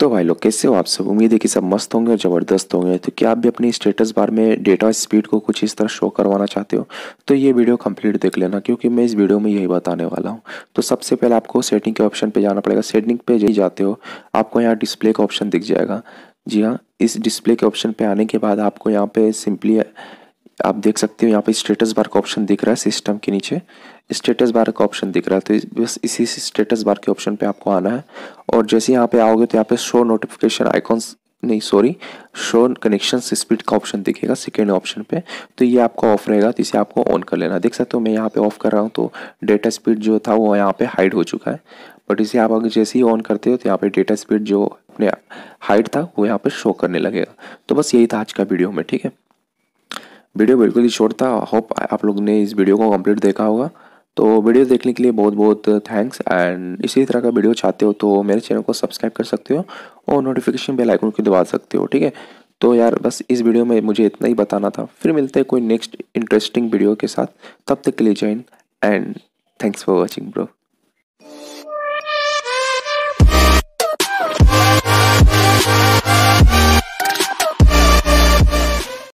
तो भाई लोग कैसे हो आप सब उम्मीद है कि सब मस्त होंगे और ज़बरदस्त होंगे तो क्या आप भी अपनी स्टेटस बार में डेटा स्पीड को कुछ इस तरह शो करवाना चाहते हो तो ये वीडियो कंप्लीट देख लेना क्योंकि मैं इस वीडियो में यही बताने वाला हूँ तो सबसे पहले आपको सेटिंग के ऑप्शन पे जाना पड़ेगा सेटिंग पे यही जाते हो आपको यहाँ डिस्प्ले का ऑप्शन दिख जाएगा जी हाँ इस डिस्प्ले के ऑप्शन पर आने के बाद आपको यहाँ पर सिंपली आप देख सकते हो यहाँ पे स्टेटस बार का ऑप्शन दिख रहा है सिस्टम के नीचे स्टेटस बार का ऑप्शन दिख रहा है तो बस इसी स्टेटस बार के ऑप्शन पे आपको आना है और जैसे यहाँ पे आओगे तो यहाँ पे शो नोटिफिकेशन आइकॉन्स नहीं सॉरी शो कनेक्शन स्पीड का ऑप्शन दिखेगा सेकेंड ऑप्शन पे तो ये आपको ऑफ रहेगा तो इसे आपको ऑन कर लेना देख सकते हो मैं यहाँ पे ऑफ कर रहा हूँ तो डेटा स्पीड जो था वो यहाँ पे हाइड हो चुका है बट इसे आप अगर जैसे ही ऑन करते हो तो यहाँ पे डेटा स्पीड जो अपने हाइट था वो यहाँ पे शो करने लगेगा तो बस यही था आज का वीडियो में ठीक है वीडियो बिल्कुल ही छोड़ता होप आप लोग ने इस वीडियो को कंप्लीट देखा होगा तो वीडियो देखने के लिए बहुत बहुत थैंक्स एंड इसी तरह का वीडियो चाहते हो तो मेरे चैनल को सब्सक्राइब कर सकते हो और नोटिफिकेशन बेल आइकन को दबा सकते हो ठीक है तो यार बस इस वीडियो में मुझे इतना ही बताना था फिर मिलते हैं कोई नेक्स्ट इंटरेस्टिंग वीडियो के साथ तब तक के लिए join and thanks for watching bro